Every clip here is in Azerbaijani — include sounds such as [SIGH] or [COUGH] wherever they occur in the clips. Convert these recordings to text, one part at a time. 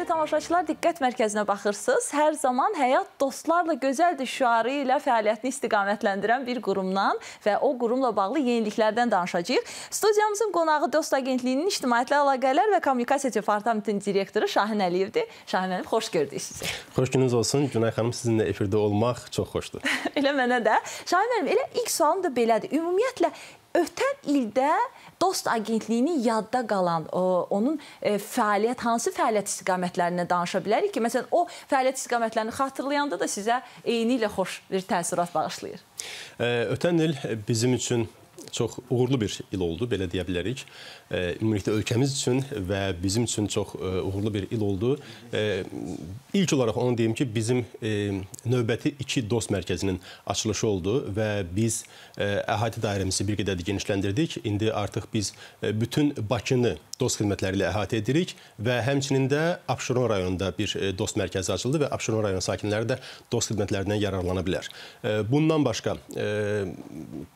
Dəyərli tamaşaçılar, diqqət mərkəzinə baxırsınız. Hər zaman həyat dostlarla gözəldir şüarı ilə fəaliyyətini istiqamətləndirən bir qurumdan və o qurumla bağlı yeniliklərdən danışacağıq. Studiyamızın qonağı Dost Agentliyinin İctimaiyyətlə Əlaqələr və Kommunikasiya Departamentinin direktoru Şahin Əliyevdir. Şahin Əliyev, xoş gördük sizi. Xoş gününüz olsun. Günay xanım, sizinlə efirdə olmaq çox xoşdur. [LAUGHS] elə mənə də. Şahin Əliyev, elə ilk sualım da belədir. Ümumiyyətlə, ötən ildə Dost agentliyinin yadda qalan, onun e, fəaliyyət, hansı fəaliyyət istiqamətlərini danışa bilərik ki, məsələn, o fəaliyyət istiqamətlərini xatırlayanda da sizə eyni ilə xoş bir təəssürat bağışlayır. E, ötən il bizim üçün çox uğurlu bir il oldu, belə deyə bilərik. E, ümumilikdə ölkəmiz üçün və bizim üçün çox e, uğurlu bir il oldu. E, ilk olaraq onu deyim ki, bizim növbəti iki dost mərkəzinin açılışı oldu və biz əhatə dairəmizi bir qədər genişləndirdik. İndi artıq biz bütün Bakını dost xidmətləri ilə əhatə edirik və həmçinin də Abşeron rayonunda bir dost mərkəzi açıldı və Abşeron rayon sakinləri də dost xidmətlərindən yararlana bilər. Bundan başqa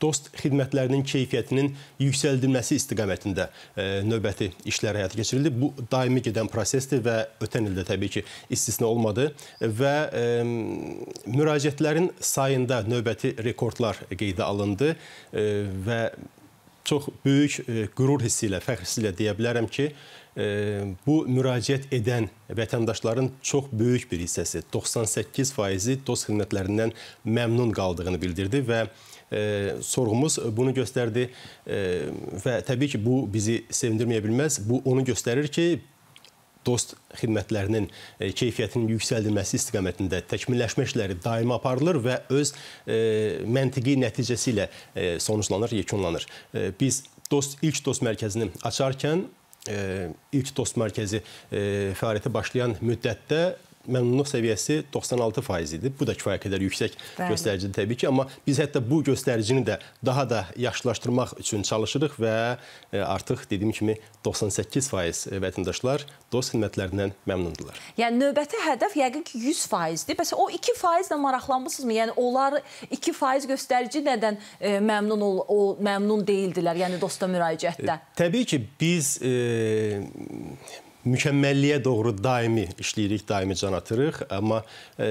dost xidmətlərinin xidmətlərinin keyfiyyətinin yüksəldilməsi istiqamətində e, növbəti işlər həyata keçirildi. Bu daimi gedən prosesdir və ötən ildə təbii ki, istisna olmadı və e, müraciətlərin sayında növbəti rekordlar qeydə alındı e, və çox böyük qürur hissi ilə, fəxr hissi ilə deyə bilərəm ki, bu müraciət edən vətəndaşların çox böyük bir hissəsi, 98 faizi DOS xidmətlərindən məmnun qaldığını bildirdi və sorğumuz bunu göstərdi və təbii ki, bu bizi sevindirməyə bilməz. Bu onu göstərir ki, dost xidmətlərinin e, keyfiyyətinin yüksəldilməsi istiqamətində təkmilləşmə işləri daimi aparılır və öz e, məntiqi nəticəsi ilə e, sonuçlanır, yekunlanır. Biz dost ilk dost mərkəzini açarkən ilk dost mərkəzi fəaliyyətə başlayan müddətdə məmnunluq səviyyəsi 96% idi. Bu da kifayə qədər yüksək Bəli. göstəricidir təbii ki, amma biz hətta bu göstəricini də daha da yaxşılaşdırmaq üçün çalışırıq və e, artıq dediyim kimi 98% e, vətəndaşlar DOST xidmətlərindən məmnundular. Yəni növbəti hədəf yəqin ki 100%dir. Bəs o 2%-la maraqlanmısınızmı? Yəni onlar 2% göstərici nədən e, məmnun ol, o məmnun deyildilər? Yəni DOST-a müraciətdə. E, təbii ki, biz e, mükəmməlliyə doğru daimi işləyirik, daimi can atırıq, amma e,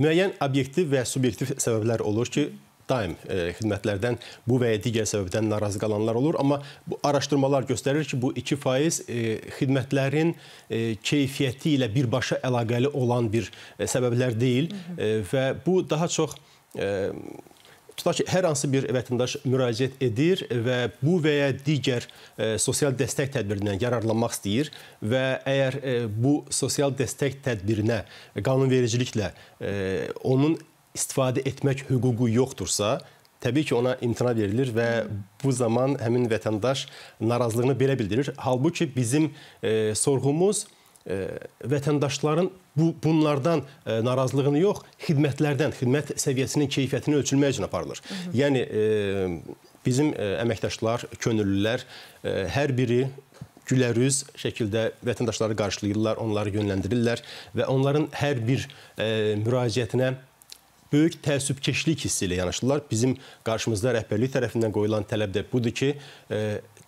müəyyən obyektiv və subyektiv səbəblər olur ki, daim e, xidmətlərdən bu və ya digər səbəbdən narazı qalanlar olur, amma bu araşdırmalar göstərir ki, bu 2% e, xidmətlərin e, keyfiyyəti ilə birbaşa əlaqəli olan bir e, səbəblər deyil e, və bu daha çox e, tutaq ki, hər hansı bir vətəndaş müraciət edir və bu və ya digər e, sosial dəstək tədbirindən yararlanmaq istəyir və əgər e, bu sosial dəstək tədbirinə qanunvericiliklə e, onun istifadə etmək hüququ yoxdursa, təbii ki, ona imtina verilir və bu zaman həmin vətəndaş narazılığını belə bildirir. Halbuki bizim e, sorğumuz e, E, vətəndaşların bu bunlardan ə, e, narazılığını yox, xidmətlərdən, xidmət səviyyəsinin keyfiyyətini ölçülmək üçün aparılır. Hı -hı. Yəni ə, e, bizim ə, əməkdaşlar, könüllülər ə, hər biri gülərüz şəkildə vətəndaşları qarşılayırlar, onları yönləndirirlər və onların hər bir ə, müraciətinə böyük təəssübkeşlik hissi ilə yanaşdılar. Bizim qarşımızda rəhbərlik tərəfindən qoyulan tələb də budur ki, e,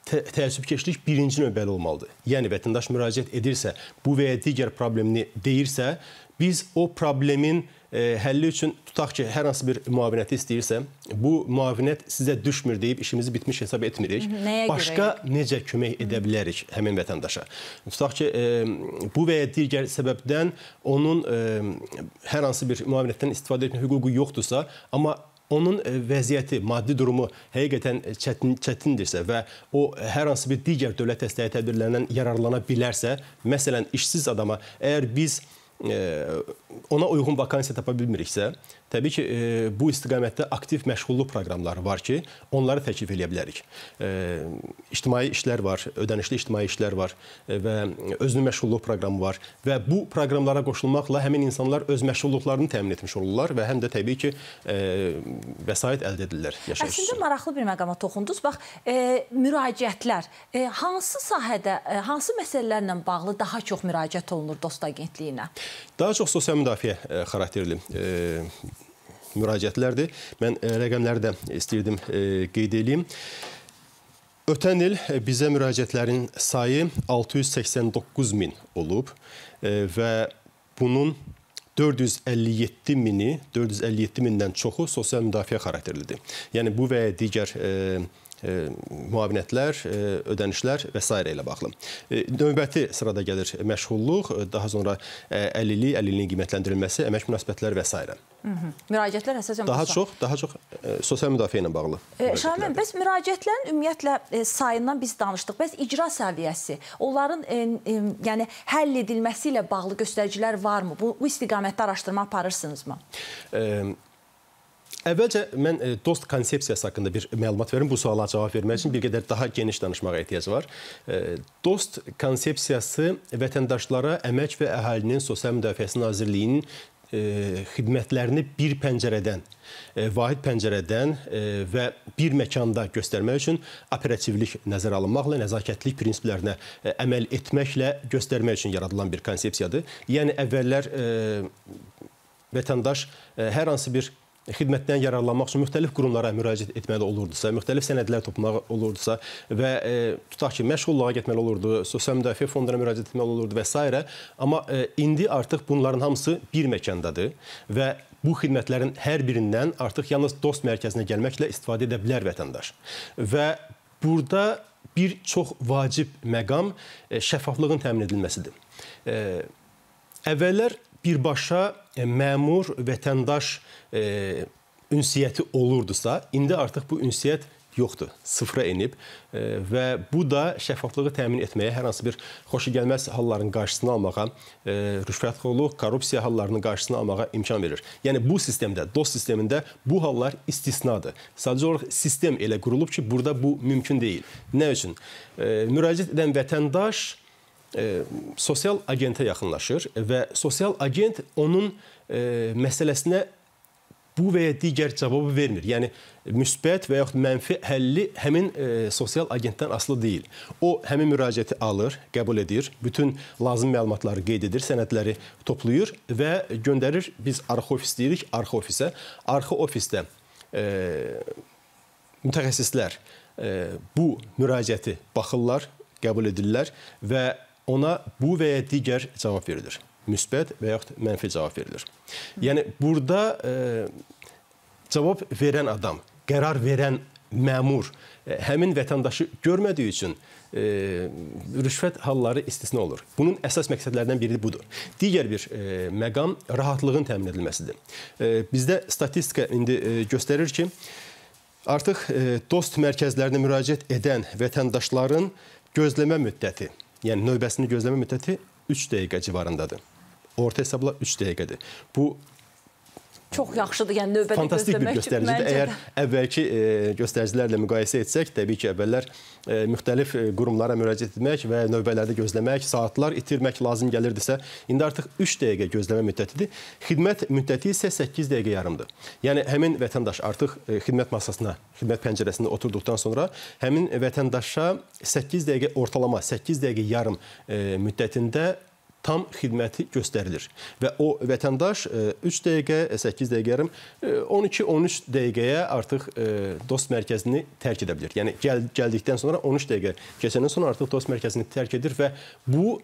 tə təəssübkeşlik birinci növbəli olmalıdır. Yəni vətəndaş müraciət edirsə, bu və ya digər problemini deyirsə, biz o problemin e, həlli üçün tutaq ki, hər hansı bir müavinəti istəyirsə, bu müavinət sizə düşmür deyib işimizi bitmiş hesab etmirik. Nəyə Başqa görək? necə kömək edə bilərik həmin vətəndaşa? Tutaq ki, e, bu və ya digər səbəbdən onun e, hər hansı bir müavinətdən istifadə etmə hüququ yoxdursa, amma onun vəziyyəti, maddi durumu həqiqətən çətin çətindirsə və o hər hansı bir digər dövlət dəstəyi tədbirlərindən yararlana bilərsə, məsələn, işsiz adama əgər biz ona uyğun vakansiya tapa bilmiriksə, təbii ki, e, bu istiqamətdə aktiv məşğulluq proqramları var ki, onları təklif eləyə bilərik. E, ictimai işlər var, ödənişli ictimai işlər var e, və özünü məşğulluq proqramı var və bu proqramlara qoşulmaqla həmin insanlar öz məşğulluqlarını təmin etmiş olurlar və həm də təbii ki, vəsait əldə edirlər yaşayış üçün. Əslində maraqlı bir məqama toxundunuz. Bax, müraciətlər hansı sahədə, hansı məsələlərlə bağlı daha çox müraciət olunur Dost Agentliyinə? Daha çox sosial müdafiə e, xarakterli e, müraciətlərdir. Mən e, rəqəmləri də istəyirdim qeyd edeyim. Ötən il bizə müraciətlərin sayı 689 min olub və bunun 457 mini, 457 mindən çoxu sosial müdafiə xarakterlidir. Yəni bu və digər müraciətlər E, müavinətlər, e, ödənişlər və s. ilə bağlı. E, növbəti sırada gəlir məşğulluq, daha sonra əlillik, əlilliyin qiymətləndirilməsi, əmək münasibətləri və s. Hı -hı. Müraciətlər əsasən daha çox, daha çox sosial müdafiə ilə bağlı. E, Şahin, bəs müraciətlərin ümumiyyətlə e, sayından biz danışdıq. Bəs icra səviyyəsi, onların e, e, yəni həll edilməsi ilə bağlı göstəricilər varmı? Bu, bu istiqamətdə araşdırma aparırsınızmı? E, Əvvəlcə mən e, dost konsepsiyası haqqında bir məlumat verim. Bu suala cavab vermək üçün bir qədər daha geniş danışmağa ehtiyac var. E, dost konsepsiyası vətəndaşlara Əmək və Əhalinin Sosial Müdafiəsi Nazirliyinin e, xidmətlərini bir pəncərədən, vahid pəncərədən və bir məkanda göstərmək üçün operativlik nəzərə alınmaqla, nəzakətlik prinsiplərinə əməl etməklə göstərmək üçün yaradılan bir konsepsiyadır. Yəni əvvəllər vətəndaş hər hansı bir xidmətdən yararlanmaq üçün müxtəlif qurumlara müraciət etməli olurdusa, müxtəlif sənədlər toplamaq olurdusa və e, tutaq ki, məşğulluğa getməli olurdu, sosial müdafiə fonduna müraciət etməli olurdu və s. Amma e, indi artıq bunların hamısı bir məkandadır və bu xidmətlərin hər birindən artıq yalnız dost mərkəzinə gəlməklə istifadə edə bilər vətəndaş. Və burada bir çox vacib məqam e, şəffaflığın təmin edilməsidir. E, əvvəllər birbaşa E, məmur vətəndaş e, ünsiyyəti olurdusa, indi artıq bu ünsiyyət yoxdur, sıfıra enib e, və bu da şəffaflığı təmin etməyə, hər hansı bir xoşagəlməz halların qarşısını almağa, rüşvətxorluq, korrupsiya hallarının qarşısını almağa imkan verir. Yəni bu sistemdə, DOST sistemində bu hallar istisnadır. Sadəcə olaraq sistem elə qurulub ki, burada bu mümkün deyil. Nə üçün? Müraciət edən vətəndaş e, sosial agentə yaxınlaşır və sosial agent onun e, məsələsinə bu və ya digər cavabı vermir. Yəni müsbət və yaxud mənfi həlli həmin e, sosial agentdən asılı deyil. O həmin müraciəti alır, qəbul edir, bütün lazım məlumatları qeyd edir, sənədləri toplayır və göndərir. Biz arxa ofis deyirik, arxa ofisə. Arxa ofisdə e, mütəxəssislər e, bu müraciəti baxırlar, qəbul edirlər və ona bu və ya digər cavab verilir. Müsbət və yaxud mənfi cavab verilir. Yəni burada e, cavab verən adam, qərar verən məmur e, həmin vətəndaşı görmədiyi üçün e, rüşvət halları istisna olur. Bunun əsas məqsədlərindən biri budur. Digər bir e, məqam rahatlığın təmin edilməsidir. E, bizdə statistika indi e, göstərir ki, artıq e, dost mərkəzlərinə müraciət edən vətəndaşların gözləmə müddəti yəni növbəsini gözləmə müddəti 3 dəqiqə civarındadır. Orta hesabla 3 dəqiqədir. Bu çox yaxşıdır. Yəni növbədə Fantastik gözləmək bir göstəricidir. Məncə... Əgər əvvəlki e, göstəricilərlə müqayisə etsək, təbii ki, əvvəllər e, müxtəlif e, qurumlara müraciət etmək və növbələrdə gözləmək, saatlar itirmək lazım gəlirdisə, indi artıq 3 dəqiqə gözləmə müddətidir. Xidmət müddəti isə 8 dəqiqə yarımdır. Yəni həmin vətəndaş artıq e, xidmət masasına, xidmət pəncərəsində oturduqdan sonra həmin vətəndaşa 8 dəqiqə ortalama 8 dəqiqə yarım e, müddətində tam xidməti göstərilir. Və o vətəndaş 3 e, dəqiqə, 8 e, dəqiqə yarım, 12-13 e, dəqiqəyə artıq dost mərkəzini tərk edə bilir. Yəni gəl gəldikdən sonra 13 dəqiqə keçəndən sonra artıq dost mərkəzini tərk edir və bu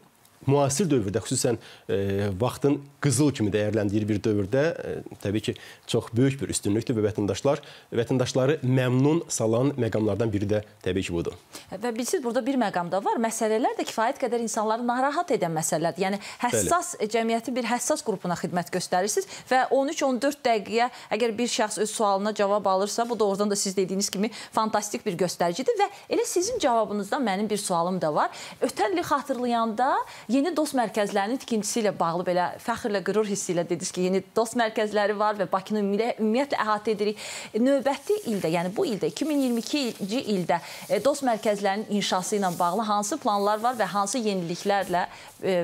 müasir dövrdə, xüsusən e, vaxtın qızıl kimi dəyərləndiyi bir dövrdə e, təbii ki, çox böyük bir üstünlükdür və vətəndaşlar vətəndaşları məmnun salan məqamlardan biri də təbii ki, budur. Və bilirsiniz, burada bir məqam da var. Məsələlər də kifayət qədər insanları narahat edən məsələlərdir. Yəni həssas Bəli. cəmiyyətin bir həssas qrupuna xidmət göstərirsiniz və 13-14 dəqiqəyə əgər bir şəxs öz sualına cavab alırsa, bu doğrudan da siz dediyiniz kimi fantastik bir göstəricidir və elə sizin cavabınızdan mənim bir sualım da var. Ötən il xatırlayanda Yeni dost mərkəzlərinin tikintisi ilə bağlı belə fəxrlə, qürur hissi ilə dediniz ki, yeni dost mərkəzləri var və Bakını ümumiyyətlə əhatə edirik. Növbəti ildə, yəni bu ildə 2022-ci ildə e, dost mərkəzlərinin inşası ilə bağlı hansı planlar var və hansı yeniliklərlə, e,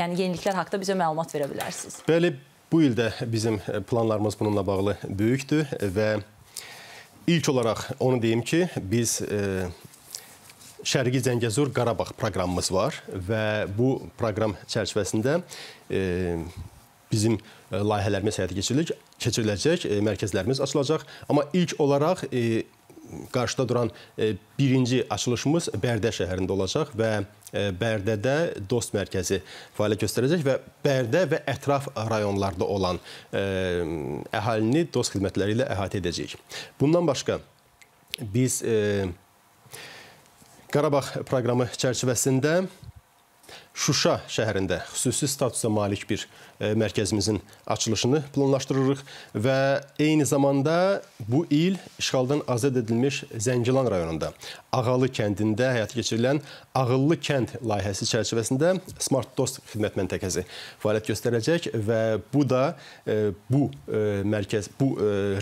yəni yeniliklər haqqında bizə məlumat verə bilərsiniz? Bəli, bu ildə bizim e, planlarımız bununla bağlı böyükdür və İlk olaraq onu deyim ki, biz Şərqi Zəngəzur Qarabağ proqramımız var və bu proqram çərçivəsində e, bizim e, layihələrimiz həyata keçiriləcək, keçiriləcək, e, mərkəzlərimiz açılacaq. Amma ilk olaraq e, qarşıda duran e, birinci açılışımız Bərdə şəhərində olacaq və e, Bərdədə Dost Mərkəzi fəaliyyət göstərəcək və Bərdə və ətraf rayonlarda olan əhalini dost xidmətləri ilə əhatə edəcəyik. Bundan başqa biz Qarabağ proqramı çərçivəsində Şuşa şəhərində xüsusi statusa malik bir e, mərkəzimizin açılışını planlaşdırırıq və eyni zamanda bu il işğaldan azad edilmiş Zəngilan rayonunda Ağalı kəndində həyata keçirilən Ağıllı kənd layihəsi çərçivəsində Smart Dost xidmət məntəqəsi fəaliyyət göstərəcək və bu da e, bu e, mərkəz bu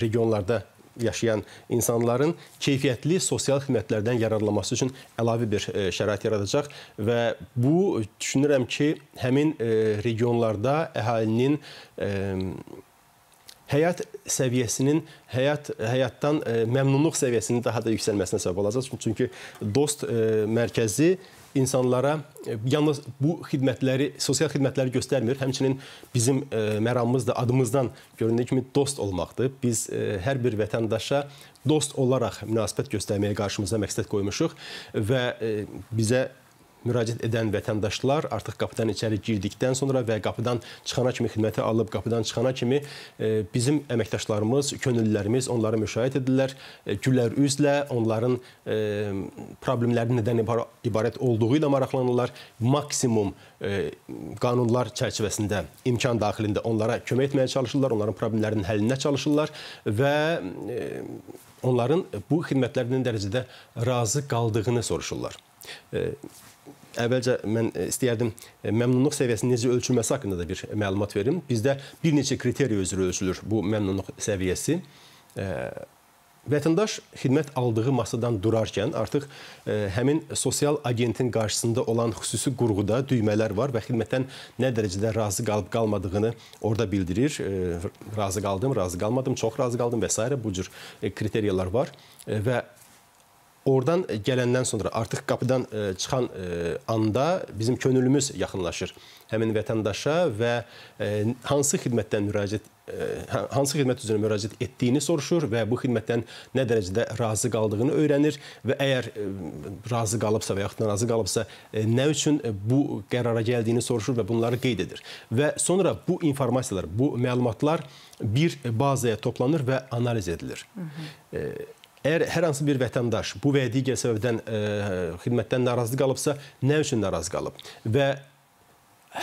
regionlarda yaşayan insanların keyfiyyətli sosial xidmətlərdən yararlanması üçün əlavə bir e, şərait yaradacaq və bu düşünürəm ki, həmin e, regionlarda əhalinin e, həyat səviyyəsinin həyat həyatdan məmnunluq səviyyəsinin daha da yüksəlməsinə səbəb olacaq. Çünki dost mərkəzi insanlara e, yalnız bu xidmətləri, sosial xidmətləri göstərmir. Həmçinin bizim e, məramımız da adımızdan göründüyü kimi dost olmaqdır. Biz e, hər bir vətəndaşa dost olaraq münasibət göstərməyə qarşımıza məqsəd qoymuşuq və bizə müraciət edən vətəndaşlar artıq qapıdan içəri girdikdən sonra və qapıdan çıxana kimi xidməti alıb qapıdan çıxana kimi e, bizim əməkdaşlarımız, könüllülərimiz onları müşahidə edirlər, e, gülər üzlə onların e, problemləri nədən ibarət olduğu ilə maraqlanırlar. Maksimum qanunlar çərçivəsində, imkan daxilində onlara kömək etməyə çalışırlar, onların problemlərinin həllinə çalışırlar və onların bu xidmətlərinin dərəcədə razı qaldığını soruşurlar. Əvvəlcə mən e, istəyərdim e, məmnunluq səviyyəsinin necə ölçülməsi haqqında da bir məlumat verim. Bizdə bir neçə kriteriya üzrə ölçülür bu məmnunluq səviyyəsi. Vətəndaş xidmət aldığı masadan durarkən artıq ə, e, həmin sosial agentin qarşısında olan xüsusi qurğuda düymələr var və xidmətdən nə dərəcədə razı qalıb qalmadığını orada bildirir. Ə, razı qaldım, razı qalmadım, çox razı qaldım və s. bu cür kriteriyalar var və Oradan e, gələndən sonra artıq qapıdan e, çıxan e, anda bizim könlümüz yaxınlaşır həmin vətəndaşa və hansı xidmətdən müraciət hansı xidmət üzrə müraciət etdiyini soruşur və bu xidmətdən nə dərəcədə razı qaldığını öyrənir və əgər razı qalıbsa və yaxud da razı qalıbsa nə üçün bu qərara gəldiyini soruşur və bunları qeyd edir. Və sonra bu informasiyalar, bu məlumatlar bir bazaya toplanır və analiz edilir. Hı -hı. Əgər hər hansı bir vətəndaş bu və ya digər səbəbdən ə, e, xidmətdən narazı qalıbsa, nə üçün narazı qalıb və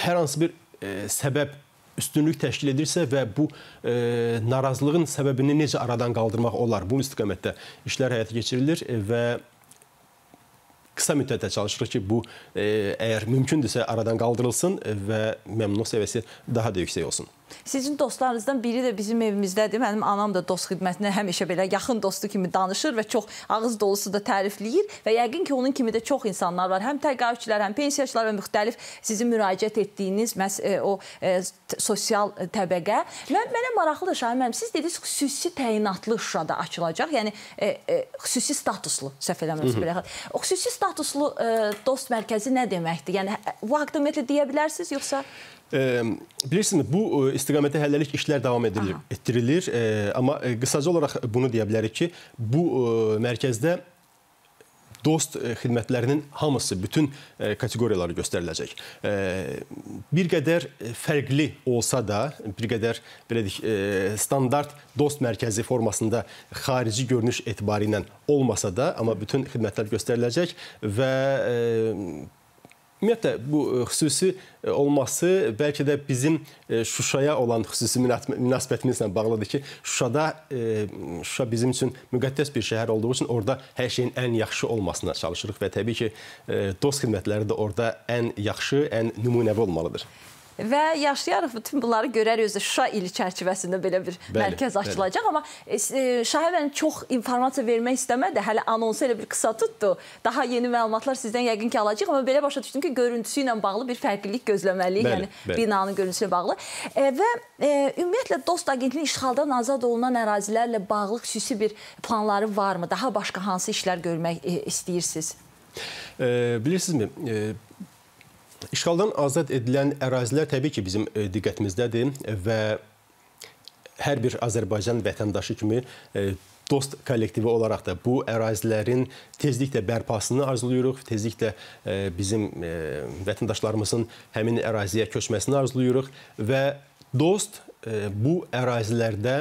hər hansı bir ə, e, səbəb üstünlük təşkil edirsə və bu e, narazılığın səbəbini necə aradan qaldırmaq olar? Bu istiqamətdə işlər həyata keçirilir və qısa müddətdə çalışırıq ki, bu e, əgər mümkündürsə aradan qaldırılsın və məmnunluq səviyyəsi daha da yüksək olsun. Sizin dostlarınızdan biri də bizim evimizdədir. Mənim anam da dost xidmətinə həmişə belə yaxın dostu kimi danışır və çox ağız dolusu da tərifləyir və yəqin ki, onun kimi də çox insanlar var. Həm təqaüdçülər, həm pensiyaçılar və müxtəlif sizin müraciət etdiyiniz məs e, o e, sosial təbəqə. Mən mənə maraqlıdır Şahin müəllim. Siz dediniz xüsusi təyinatlı Şuşada açılacaq. Yəni e, e, xüsusi statuslu səhv eləmirəm belə. O xüsusi statuslu e, dost mərkəzi nə deməkdir? Yəni bu e, haqqda ümumiyyətlə deyə bilərsiniz yoxsa? bilirsiniz, bu istiqamətdə hələlik işlər davam edilir, Aha. etdirilir. Amma qısaca olaraq bunu deyə bilərik ki, bu mərkəzdə dost xidmətlərinin hamısı bütün kateqoriyaları göstəriləcək. Bir qədər fərqli olsa da, bir qədər belə deyək, standart dost mərkəzi formasında xarici görünüş etibarilə olmasa da, amma bütün xidmətlər göstəriləcək və Ümumiyyətlə bu e, xüsusi e, olması bəlkə də bizim e, Şuşaya olan xüsusi münasibətimizlə bağlıdır ki, Şuşada Şuşa bizim üçün müqəddəs bir şəhər olduğu üçün orada hər şeyin ən yaxşı olmasına çalışırıq və təbii ki, dost xidmətləri də orada ən yaxşı, ən nümunəvi olmalıdır və yaşayarıq bütün bunları görərik özü Şuşa ili çərçivəsində belə bir bəli, mərkəz açılacaq bəli. amma e, e Şahəvən çox informasiya vermək istəmədi. Hələ anonsu elə bir qısa tutdu. Daha yeni məlumatlar sizdən yəqin ki alacağıq amma belə başa düşdüm ki, görüntüsü ilə bağlı bir fərqlilik gözləməliyik, bəli, yəni bəli. binanın görüntüsü ilə bağlı. E, və e, ümumiyyətlə Dost Agentliyi işğaldan azad olunan ərazilərlə bağlı xüsusi bir planları varmı? Daha başqa hansı işlər görmək e, istəyirsiniz? E, bilirsinizmi, e, İşğaldan azad edilən ərazilər təbii ki, bizim e, diqqətimizdədir və hər bir Azərbaycan vətəndaşı kimi e, dost kollektivi olaraq da bu ərazilərin tezliklə bərpasını arzulayırıq. Tezliklə e, bizim vətəndaşlarımızın həmin əraziyə köçməsini arzulayırıq və dost bu ərazilərdə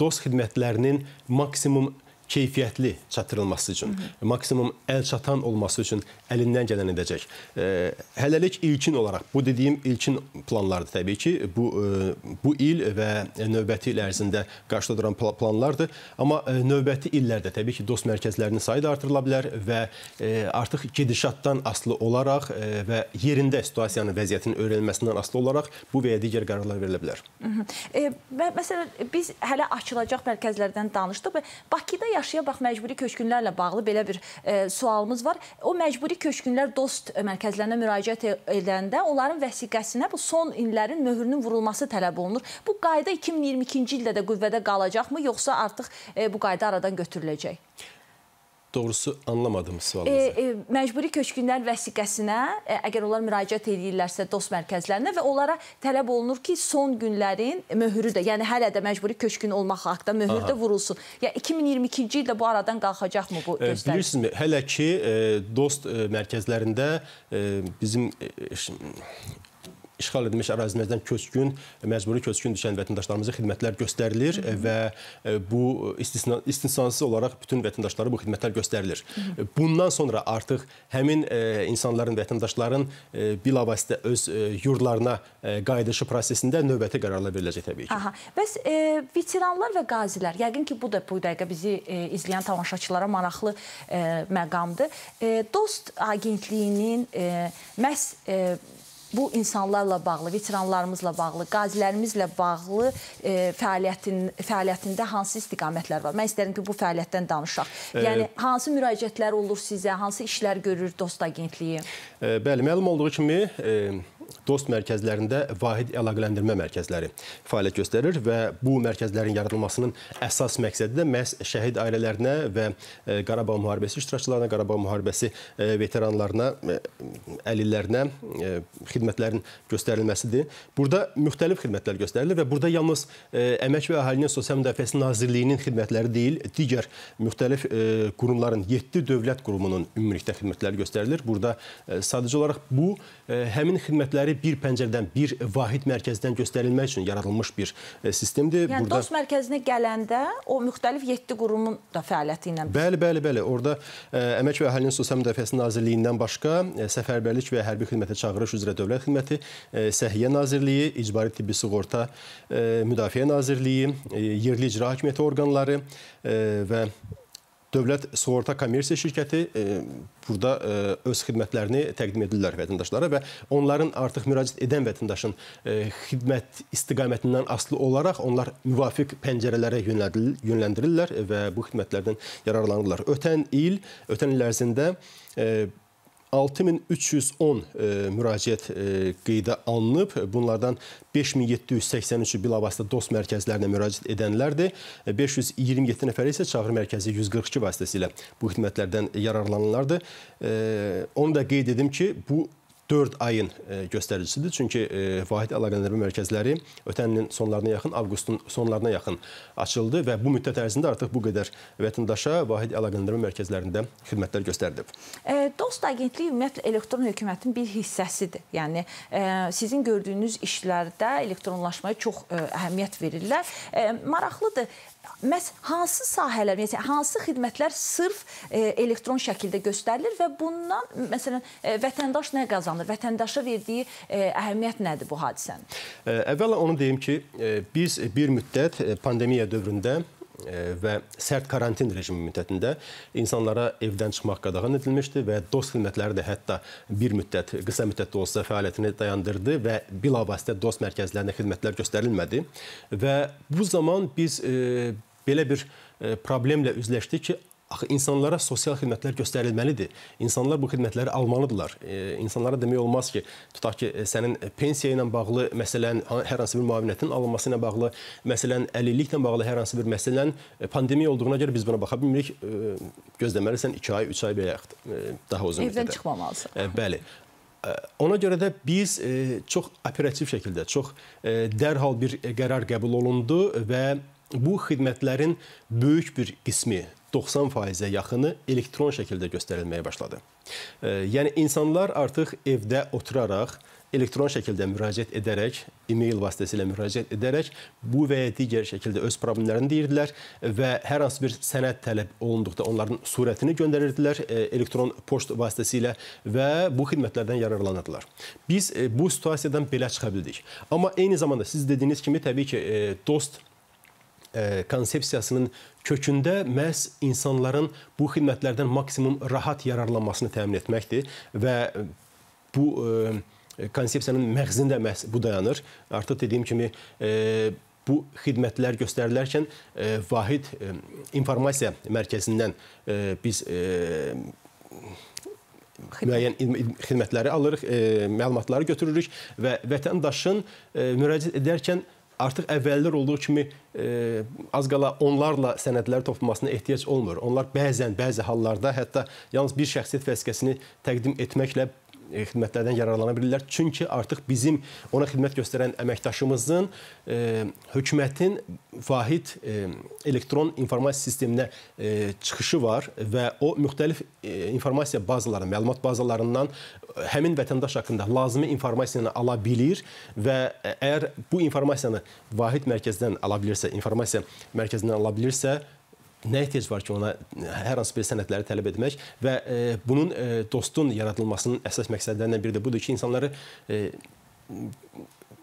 dost xidmətlərinin maksimum keyfiyyətli çatdırılması üçün, Hı -hı. maksimum əl çatan olması üçün əlindən gələn edəcək. E, hələlik ilkin olaraq, bu dediyim ilkin planlardır təbii ki, bu e, bu il və növbəti il ərzində qarşıda duran planlardır. Amma e, növbəti illərdə təbii ki, dost mərkəzlərinin sayı da artırıla bilər və e, artıq gedişatdan aslı olaraq e, və yerində situasiyanın, vəziyyətinin öyrənilməsindən aslı olaraq bu və ya digər qərarlar verilə bilər. Hı -hı. E, məsələn, biz hələ açılacaq mərkəzlərdən danışdıq və Bakıda yaşayırıq yaşaya bax məcburi köçkünlərlə bağlı belə bir e, sualımız var. O məcburi köçkünlər dost e, mərkəzlərinə müraciət e, edəndə onların vəsiqəsinə bu son illərin möhrünün vurulması tələb olunur. Bu qayda 2022-ci ildə də qüvvədə qalacaqmı, yoxsa artıq e, bu qayda aradan götürüləcək? doğrusu anlamadım sualınızı. E, e, məcburi köçkünlər vəsiqəsinə, e, əgər onlar müraciət edirlərsə dost mərkəzlərinə və onlara tələb olunur ki, son günlərin möhürü də, yəni hələ də məcburi köçkün olmaq haqqında möhür Aha. də vurulsun. Ya 2022-ci ildə bu aradan qalxacaqmı bu e, göstəriş? E, bilirsinizmi, hələ ki e, dost e, mərkəzlərində e, bizim e, işğal edilmiş ərazilərdən köçkün, məcburi köçkün düşən vətəndaşlarımıza xidmətlər göstərilir Hı -hı. və e, bu istisna istisnasız olaraq bütün vətəndaşlara bu xidmətlər göstərilir. Hı -hı. Bundan sonra artıq həmin e, insanların, vətəndaşların e, bilavasitə öz yurdlarına qayıdışı prosesində növbəti qərarlar veriləcək təbii ki. Aha. Bəs e, veteranlar və qazilər, yəqin ki, bu da bu dəqiqə bizi e, izləyən tamaşaçılara maraqlı e, məqamdır. E, Dost agentliyinin e, məhz e, bu insanlarla bağlı, veteranlarımızla bağlı, qazilərimizlə bağlı e, fəaliyyətin fəaliyyətində hansı istiqamətlər var? Mən istərdim ki, bu fəaliyyətdən danışaq. E, yəni hansı müraciətlər olur sizə, hansı işlər görür Dost agentliyi? E, bəli, məlum olduğu kimi e, dost mərkəzlərində vahid əlaqələndirmə mərkəzləri fəaliyyət göstərir və bu mərkəzlərin yaradılmasının əsas məqsədi də məhz şəhid ailələrinə və e, Qarabağ müharibəsi iştirakçılarına, Qarabağ müharibəsi e, veteranlarına, e, əlillərinə xidmətlərin göstərilməsidir. Burada müxtəlif xidmətlər göstərilir və burada yalnız Əmək və Əhalinin Sosial Müdafiəsi Nazirliyinin xidmətləri deyil, digər müxtəlif qurumların, 7 dövlət qurumunun ümumilikdə xidmətləri göstərilir. Burada sadəcə olaraq bu həmin xidmətlər məsələləri bir pəncərədən, bir vahid mərkəzdən göstərilmək üçün yaradılmış bir e, sistemdir. Yəni Burada... DOST mərkəzinə gələndə o müxtəlif 7 qurumun da fəaliyyəti ilə. Bəli, bəli, bəli. Orada ə, e, Əmək və Əhalinin Sosial Müdafiəsi Nazirliyindən başqa ə, e, Səfərbərlik və Hərbi Xidmətə Çağırış üzrə Dövlət Xidməti, ə, Səhiyyə Nazirliyi, İcbari Tibbi Sığorta ə, Müdafiə Nazirliyi, ə, Yerli İcra Hakimiyyəti orqanları ə, və Dövlət Sığorta Kommersiya Şirkəti e, burada e, öz xidmətlərini təqdim edirlər vətəndaşlara və onların artıq müraciət edən vətəndaşın e, xidmət istiqamətindən asılı olaraq onlar müvafiq pəncərələrə yönləndirirlər və bu xidmətlərdən yararlanırlar. Ötən il, ötən il ərzində 6310 e, müraciət e, qeydə alınıb. Bunlardan 5783-ü bilavasitə DOST mərkəzlərinə müraciət edənlərdir. 527 e, nəfəri isə çağrı mərkəzi 142 vasitəsilə bu xidmətlərdən yararlananlardır. E, onu da qeyd edim ki, bu 4 ayın e, göstəricisidir. Çünki e, vahid əlaqələndirmə mərkəzləri ötən ilin sonlarına yaxın, avqustun sonlarına yaxın açıldı və bu müddət ərzində artıq bu qədər vətəndaşa vahid əlaqələndirmə mərkəzlərində xidmətlər göstərilib. E, Dost agentliyi ümumiyyətlə elektron hökumətin bir hissəsidir. Yəni sizin gördüyünüz işlərdə elektronlaşmaya çox əhəmiyyət verirlər. Maraqlıdır məhz hansı sahələr, məsələn, yəni hansı xidmətlər sırf e, elektron şəkildə göstərilir və bundan məsələn e, vətəndaş nə qazanır? Vətəndaşa verdiyi e, əhəmiyyət nədir bu hadisənin? E, əvvəla onu deyim ki, e, biz bir müddət e, pandemiya dövründə və sərt karantin rejimi müddətində insanlara evdən çıxmaq qadağan edilmişdi və dost xidmətləri də hətta bir müddət, qısa müddət də olsa fəaliyyətini dayandırdı və bilavasitə dost mərkəzlərinə xidmətlər göstərilmədi və bu zaman biz e, belə bir e, problemlə üzləşdi ki, Axı insanlara sosial xidmətlər göstərilməlidir. İnsanlar bu xidmətləri almalıdırlar. E, insanlara demək olmaz ki, tutaq ki, e, sənin pensiya ilə bağlı məsələn hər hansı bir müavinətin alınması ilə bağlı, məsələn əlilliklə bağlı hər hansı bir məsələn e, pandemiya olduğuna görə biz buna baxa bilmirik. E, gözləməlisən 2 ay, 3 ay və yaxud e, daha uzun müddətə. Evdən çıxmamalısan. E, bəli. Ona görə də biz çox operativ şəkildə, çox dərhal bir qərar qəbul olundu və bu xidmətlərin böyük bir qismi 90%-ə yaxını elektron şəkildə göstərilməyə başladı. E, yəni insanlar artıq evdə oturaraq elektron şəkildə müraciət edərək, e-mail vasitəsilə müraciət edərək bu və ya digər şəkildə öz problemlərini deyirdilər və hər hansı bir sənəd tələb olunduqda onların surətini göndərirdilər e, elektron poçt vasitəsilə və bu xidmətlərdən yararlanırdılar. Biz e, bu situasiyadan belə çıxa bildik. Amma eyni zamanda siz dediyiniz kimi təbii ki, dost E, konsepsiyasının kökündə məhz insanların bu xidmətlərdən maksimum rahat yararlanmasını təmin etməkdir və bu e, konsepsiyanın məğzində məhz bu dayanır. Artıq dediyim kimi e, bu xidmətlər göstərilərkən vahid informasiya mərkəzindən biz müəyyən xidmətləri alırıq, e, məlumatları götürürük və vətəndaşın e, müraciət edərkən artıq əvvəllər olduğu kimi e, az qala onlarla sənədlər toplanmasına ehtiyac olmur. Onlar bəzən, bəzi hallarda hətta yalnız bir şəxsiyyət vəsiqəsini təqdim etməklə E, xidmətlərdən yararlana bilirlər. Çünki artıq bizim ona xidmət göstərən əməkdaşımızın e, hökumətin vahid e, elektron informasiya sisteminə e, çıxışı var və o müxtəlif e, informasiya bazaları, məlumat bazalarından e, həmin vətəndaş haqqında lazımi informasiyanı ala bilir və əgər bu informasiyanı vahid mərkəzdən ala bilirsə, informasiya mərkəzindən ala bilirsə, nə ehtiyac var ki, ona hər hansı bir sənədləri tələb etmək və e, bunun e, dostun yaradılmasının əsas məqsədlərindən biri də budur ki, insanları e,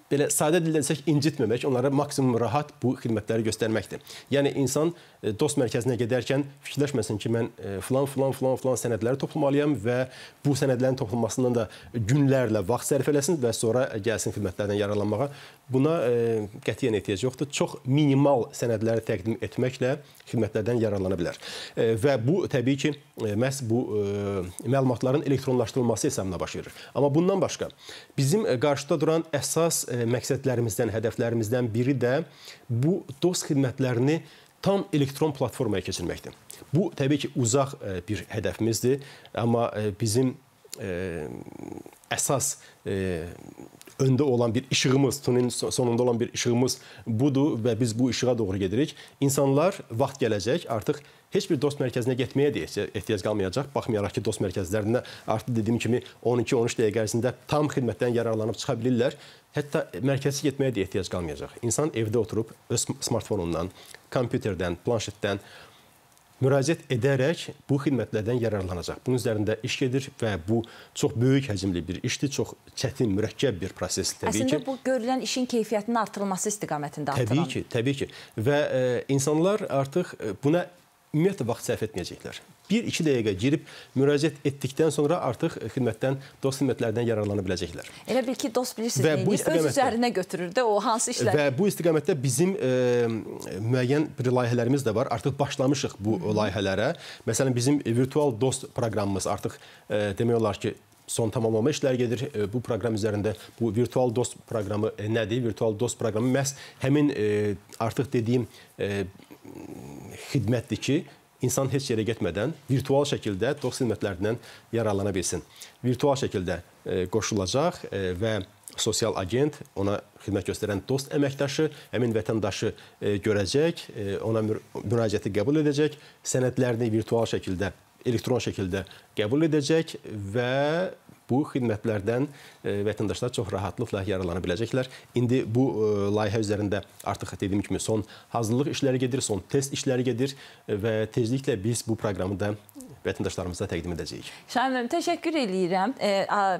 belə sadə dillə desək incitməmək, onlara maksimum rahat bu xidmətləri göstərməkdir. Yəni insan E, dost mərkəzinə gedərkən fikirləşməsin ki, mən e, filan filan filan filan sənədləri toplamalıyam və bu sənədlərin toplanmasından da günlərlə vaxt sərf eləsin və sonra gəlsin xidmətlərdən yararlanmağa. Buna e, qətiyyən ehtiyac yoxdur. Çox minimal sənədləri təqdim etməklə xidmətlərdən yararlana bilər. Və bu təbii ki, məhz bu məlumatların elektronlaşdırılması hesabına baş verir. Amma bundan başqa bizim qarşıda duran əsas məqsədlərimizdən, hədəflərimizdən biri də bu dost xidmətlərini tam elektron platformaya keçirməkdir. Bu təbii ki, uzaq e, bir hədəfimizdir, amma e, bizim e, əsas öndə olan bir işığımız, tunelin sonunda olan bir işığımız budur və biz bu işığa doğru gedirik. İnsanlar vaxt gələcək, artıq heç bir dost mərkəzinə getməyə də ehtiyac qalmayacaq. Baxmayaraq ki, dost mərkəzlərində artıq dediyim kimi 12-13 dəqiqə ərzində tam xidmətdən yararlanıb çıxa bilirlər. Hətta mərkəzi getməyə də ehtiyac qalmayacaq. İnsan evdə oturub öz smartfonundan, kompüterdən, planşetdən müraciət edərək bu xidmətlərdən yararlanacaq. Bunun üzərində iş gedir və bu çox böyük həcmli bir işdir, çox çətin, mürəkkəb bir prosesdir təbii Əslində, ki. Əslində bu görülən işin keyfiyyətinin artırılması istiqamətində artırılır. Təbii ki, təbii ki. Və e, insanlar artıq e, buna ümumiyyətlə vaxt sərf etməyəcəklər. 1-2 dəqiqə girib müraciət etdikdən sonra artıq xidmətdən, dost xidmətlərdən yararlana biləcəklər. Elə bil ki, dost bilirsiniz, və bu öz üzərinə götürür də o hansı işləri. Və bu istiqamətdə bizim e, müəyyən bir layihələrimiz də var. Artıq başlamışıq bu Hı. layihələrə. Məsələn, bizim virtual dost proqramımız artıq e, demək olar ki, son tamamlama işləri gedir. E, bu proqram üzərində bu virtual dost proqramı e, nədir? Virtual dost proqramı məhz həmin e, artıq dediyim xidmətdir ki, insan heç yerə getmədən virtual şəkildə DOS xidmətlərindən yararlana bilsin. Virtual şəkildə e, qoşulacaq e, və sosial agent ona xidmət göstərən dost əməkdaşı, həmin vətəndaşı e, görəcək, ona müraciəti qəbul edəcək, sənədlərini virtual şəkildə, elektron şəkildə qəbul edəcək və bu xidmətlərdən e, vətəndaşlar çox rahatlıqla yararlana biləcəklər. İndi bu e, layihə üzərində artıq dediyim kimi son hazırlıq işləri gedir, son test işləri gedir e, və tezliklə biz bu proqramı da vətəndaşlarımıza təqdim edəcəyik. Şahin müəllim, təşəkkür eləyirəm. E,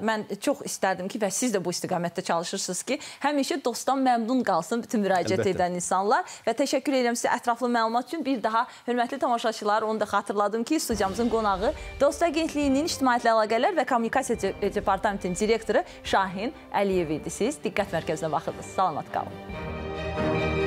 mən çox istərdim ki, və siz də bu istiqamətdə çalışırsınız ki, həmişə dostdan məmnun qalsın bütün müraciət Əlbəttə. edən insanlar və təşəkkür eləyirəm sizə ətraflı məlumat üçün. Bir daha hörmətli tamaşaçılar, onu da xatırladım ki, studiyamızın qonağı Dost Agentliyinin İctimaiyyətlə Əlaqələr və Kommunikasiya Departamentinin direktoru Şahin Əliyev idi. Siz diqqət mərkəzinə baxırdınız. Salamat qalın.